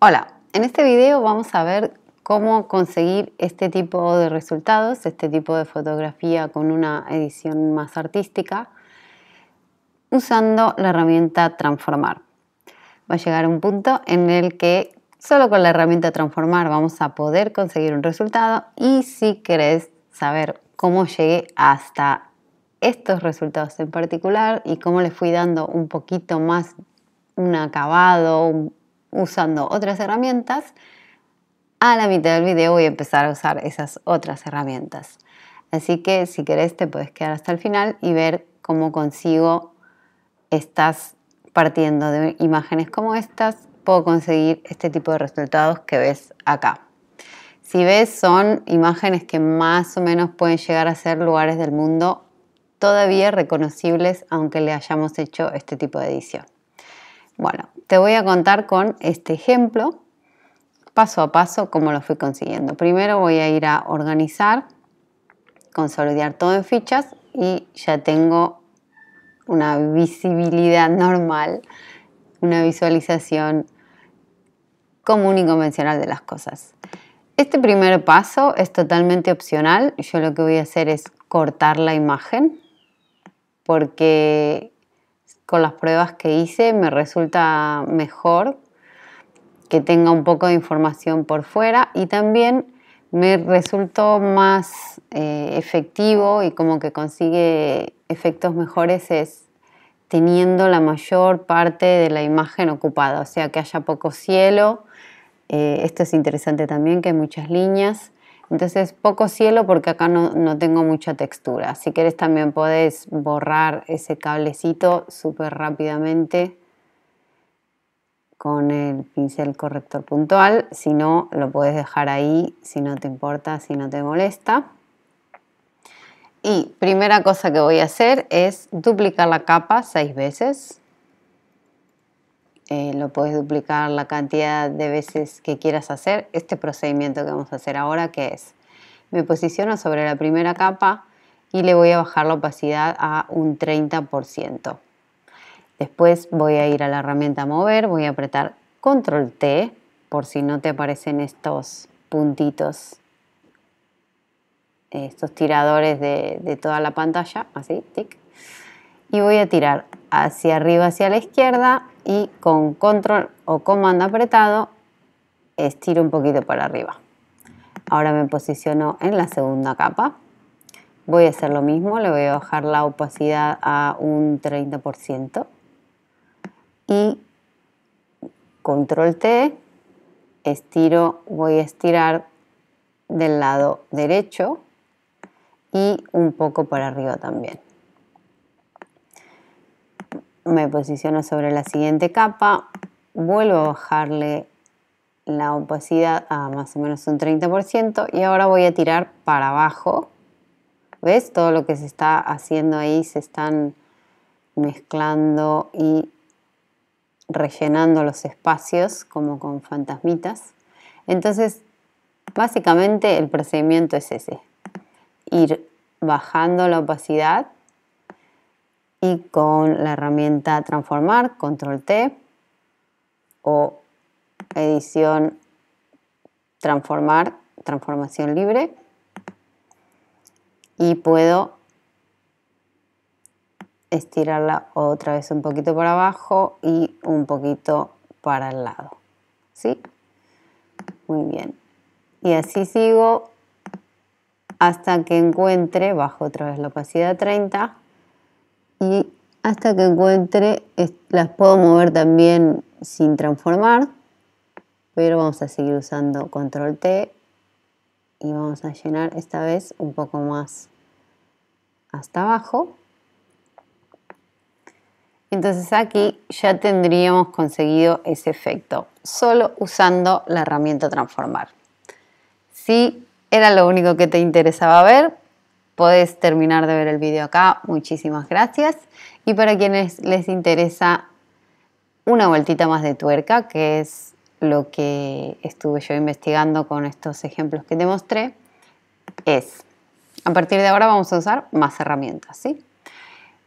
Hola, en este video vamos a ver cómo conseguir este tipo de resultados, este tipo de fotografía con una edición más artística usando la herramienta transformar. Va a llegar un punto en el que solo con la herramienta transformar vamos a poder conseguir un resultado y si querés saber cómo llegué hasta estos resultados en particular y cómo les fui dando un poquito más un acabado, usando otras herramientas, a la mitad del video voy a empezar a usar esas otras herramientas. Así que si querés te puedes quedar hasta el final y ver cómo consigo estás partiendo de imágenes como estas, puedo conseguir este tipo de resultados que ves acá. Si ves son imágenes que más o menos pueden llegar a ser lugares del mundo todavía reconocibles aunque le hayamos hecho este tipo de edición. Bueno, te voy a contar con este ejemplo, paso a paso, cómo lo fui consiguiendo. Primero voy a ir a organizar, consolidar todo en fichas y ya tengo una visibilidad normal, una visualización común y convencional de las cosas. Este primer paso es totalmente opcional. Yo lo que voy a hacer es cortar la imagen porque con las pruebas que hice me resulta mejor que tenga un poco de información por fuera y también me resultó más eh, efectivo y como que consigue efectos mejores es teniendo la mayor parte de la imagen ocupada, o sea que haya poco cielo. Eh, esto es interesante también, que hay muchas líneas. Entonces, poco cielo porque acá no, tengo mucha textura. Si quieres también podés borrar ese cablecito súper rápidamente con el pincel corrector puntual. Si no, lo puedes dejar ahí si no te importa, si no te molesta. Y primera cosa que voy a hacer es duplicar la capa seis veces. Eh, lo puedes duplicar la cantidad de veces que quieras hacer. Este procedimiento que vamos a hacer ahora, que es, me posiciono sobre la primera capa y le voy a bajar la opacidad a un 30%. Después voy a ir a la herramienta mover, voy a apretar control T por si no te aparecen estos puntitos, estos tiradores de, de toda la pantalla, así, tic y voy a tirar hacia arriba, hacia la izquierda y con control o comando apretado estiro un poquito para arriba. Ahora me posiciono en la segunda capa. Voy a hacer lo mismo, le voy a bajar la opacidad a un 30% y control T, estiro, voy a estirar del lado derecho y un poco para arriba también me posiciono sobre la siguiente capa, vuelvo a bajarle la opacidad a más o menos un 30% y ahora voy a tirar para abajo. ¿Ves? Todo lo que se está haciendo ahí se están mezclando y rellenando los espacios como con fantasmitas. Entonces, básicamente el procedimiento es ese. Ir bajando la opacidad y con la herramienta transformar, control T o edición transformar, transformación libre y puedo estirarla otra vez un poquito para abajo y un poquito para el lado. ¿Sí? Muy bien. Y así sigo hasta que encuentre, bajo otra vez la opacidad 30, y hasta que encuentre, las puedo mover también sin transformar, pero vamos a seguir usando control T y vamos a llenar esta vez un poco más hasta abajo. Entonces aquí ya tendríamos conseguido ese efecto, solo usando la herramienta transformar. Si era lo único que te interesaba ver, podés terminar de ver el vídeo acá. Muchísimas gracias. Y para quienes les interesa una vueltita más de tuerca, que es lo que estuve yo investigando con estos ejemplos que te mostré, es, a partir de ahora vamos a usar más herramientas,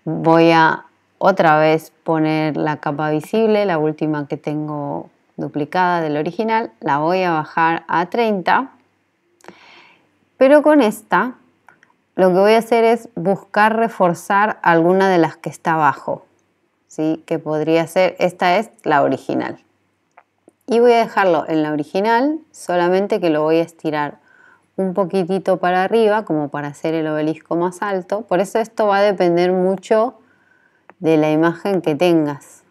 Voy a otra vez poner la capa visible, la última que tengo duplicada del original, la voy a bajar a 30, pero con esta lo que voy a hacer es buscar reforzar alguna de las que está abajo, ¿sí? que podría ser, esta es la original. Y voy a dejarlo en la original, solamente que lo voy a estirar un poquitito para arriba, como para hacer el obelisco más alto. Por eso esto va a depender mucho de la imagen que tengas.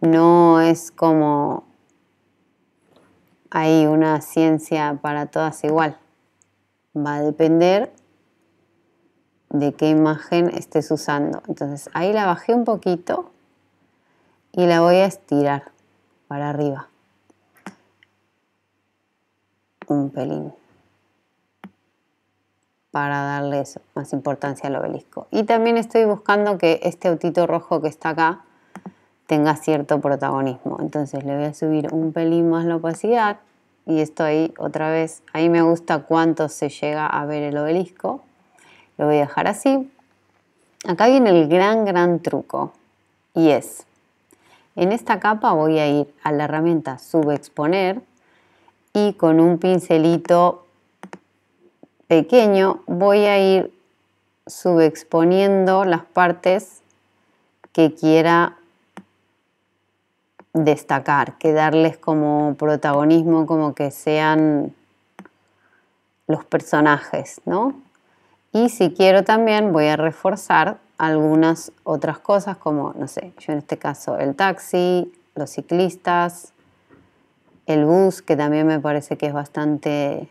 No es como hay una ciencia para todas igual va a depender de qué imagen estés usando. Entonces ahí la bajé un poquito y la voy a estirar para arriba. Un pelín. Para darle más importancia al obelisco. Y también estoy buscando que este autito rojo que está acá tenga cierto protagonismo. Entonces le voy a subir un pelín más la opacidad y esto ahí otra vez, ahí me gusta cuánto se llega a ver el obelisco, lo voy a dejar así. Acá viene el gran, gran truco y es, en esta capa voy a ir a la herramienta subexponer y con un pincelito pequeño voy a ir subexponiendo las partes que quiera destacar, que darles como protagonismo, como que sean los personajes, ¿no? Y si quiero también voy a reforzar algunas otras cosas como, no sé, yo en este caso el taxi, los ciclistas, el bus, que también me parece que es bastante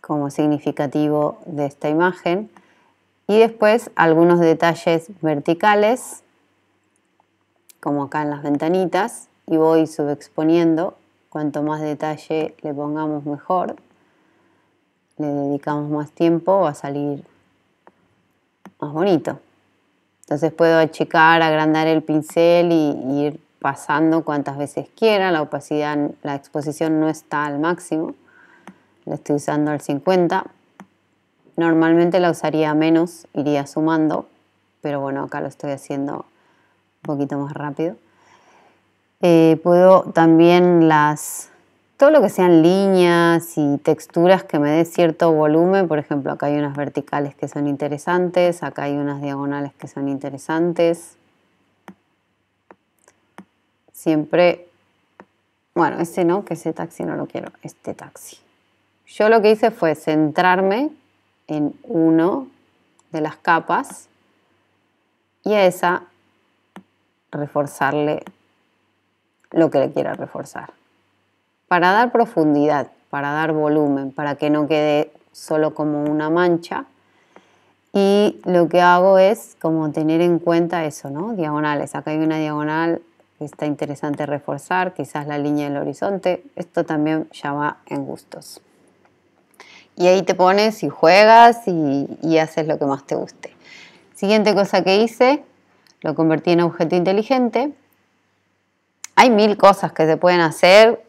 como significativo de esta imagen. Y después algunos detalles verticales como acá en las ventanitas, y voy subexponiendo. Cuanto más detalle le pongamos mejor, le dedicamos más tiempo, va a salir más bonito. Entonces puedo achicar, agrandar el pincel y, ir pasando cuantas veces quiera. La opacidad, la exposición no está al máximo. La estoy usando al 50. Normalmente la usaría menos, iría sumando, pero bueno, acá lo estoy haciendo un poquito más rápido. Eh, puedo también las, todo lo que sean líneas y texturas que me dé cierto volumen, por ejemplo, acá hay unas verticales que son interesantes, acá hay unas diagonales que son interesantes. Siempre, bueno, ese no, que ese taxi no lo quiero, este taxi. Yo lo que hice fue centrarme en uno de las capas y a esa reforzarle lo que le quiera reforzar. Para dar profundidad, para dar volumen, para que no quede solo como una mancha. Y lo que hago es como tener en cuenta eso, ¿no? Diagonales. Acá hay una diagonal que está interesante reforzar, quizás la línea del horizonte. Esto también ya va en gustos. Y ahí te pones y juegas y, y haces lo que más te guste. Siguiente cosa que hice lo convertí en objeto inteligente. Hay mil cosas que se pueden hacer.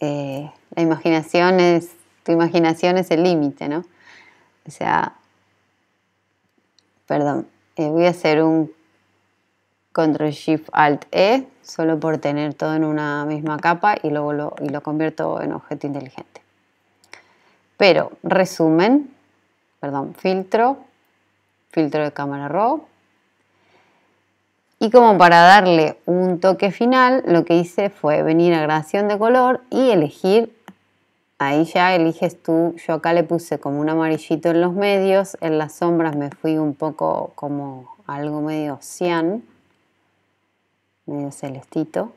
Eh, la imaginación es, tu imaginación es el límite, ¿no? O sea, perdón, eh, voy a hacer un Control Shift Alt E solo por tener todo en una misma capa y luego lo, y lo convierto en objeto inteligente. Pero resumen, perdón, filtro, filtro de cámara RAW, y como para darle un toque final, lo que hice fue venir a gradación de color y elegir, ahí ya eliges tú, yo acá le puse como un amarillito en los medios, en las sombras me fui un poco como algo medio cian, medio celestito.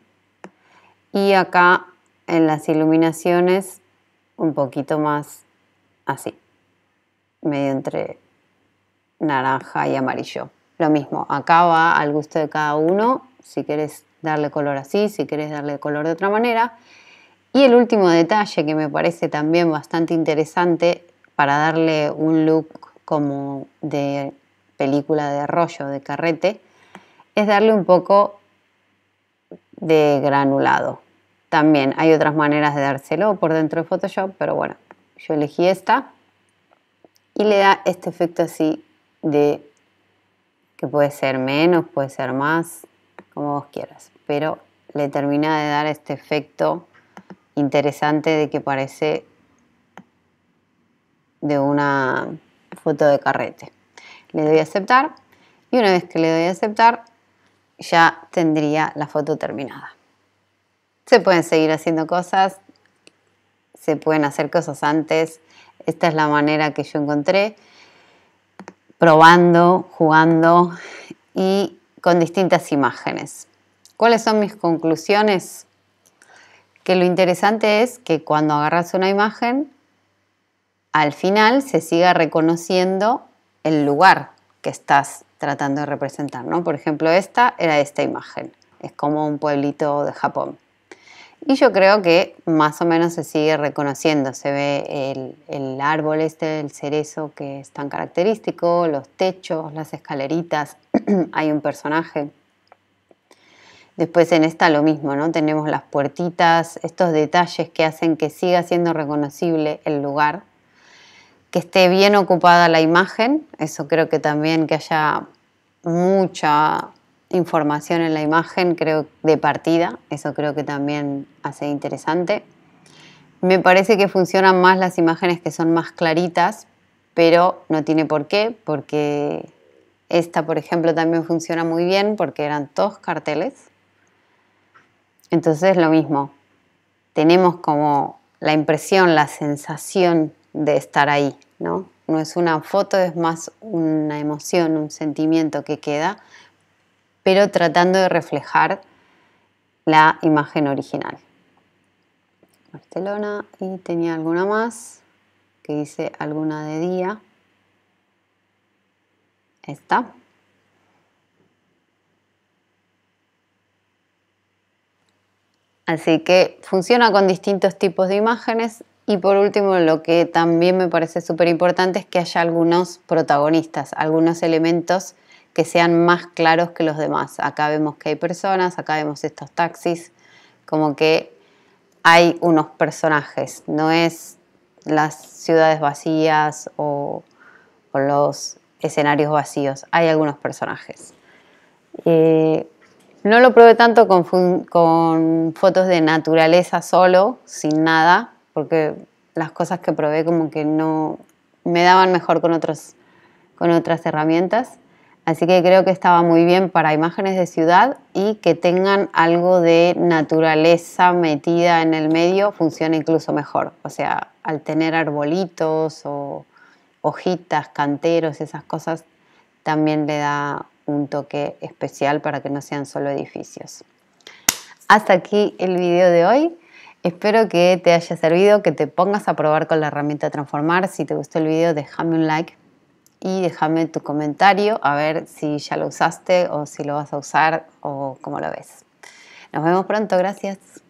Y acá en las iluminaciones un poquito más así, medio entre naranja y amarillo. Lo mismo, acá va al gusto de cada uno, si quieres darle color así, si quieres darle color de otra manera. Y el último detalle que me parece también bastante interesante para darle un look como de película de rollo, de carrete, es darle un poco de granulado. También hay otras maneras de dárselo por dentro de Photoshop, pero bueno, yo elegí esta y le da este efecto así de que puede ser menos, puede ser más, como vos quieras, pero le termina de dar este efecto interesante de que parece de una foto de carrete. Le doy a aceptar y una vez que le doy a aceptar ya tendría la foto terminada. Se pueden seguir haciendo cosas, se pueden hacer cosas antes. Esta es la manera que yo encontré probando, jugando y con distintas imágenes. ¿Cuáles son mis conclusiones? Que lo interesante es que cuando agarras una imagen, al final se siga reconociendo el lugar que estás tratando de representar. Por ejemplo, esta era esta imagen. Es como un pueblito de Japón. Y yo creo que más o menos se sigue reconociendo, se ve el, el, árbol este, el cerezo que es tan característico, los techos, las escaleritas, hay un personaje. Después en esta lo mismo, ¿no? Tenemos las puertitas, estos detalles que hacen que siga siendo reconocible el lugar, que esté bien ocupada la imagen, eso creo que también que haya mucha información en la imagen, creo, de partida. Eso creo que también hace interesante. Me parece que funcionan más las imágenes que son más claritas, pero no tiene por qué, porque esta, por ejemplo, también funciona muy bien porque eran dos carteles. Entonces, lo mismo, tenemos como la impresión, la sensación de estar ahí, ¿no? No es una foto, es más una emoción, un sentimiento que queda pero tratando de reflejar la imagen original. Barcelona y tenía alguna más que hice alguna de día. Esta. Así que funciona con distintos tipos de imágenes y por último lo que también me parece súper importante es que haya algunos protagonistas, algunos elementos que sean más claros que los demás. Acá vemos que hay personas, acá vemos estos taxis, como que hay unos personajes, no es las ciudades vacías o, los escenarios vacíos, hay algunos personajes. Eh, no lo probé tanto con, fotos de naturaleza solo, sin nada, porque las cosas que probé como que no me daban mejor con, con otras herramientas. Así que creo que estaba muy bien para imágenes de ciudad y que tengan algo de naturaleza metida en el medio funciona incluso mejor. O sea, al tener arbolitos o hojitas, canteros, esas cosas, también le da un toque especial para que no sean solo edificios. Hasta aquí el video de hoy. Espero que te haya servido, que te pongas a probar con la herramienta Transformar. Si te gustó el video, déjame un like y déjame tu comentario a ver si ya lo usaste o si lo vas a usar o cómo lo ves. Nos vemos pronto, gracias.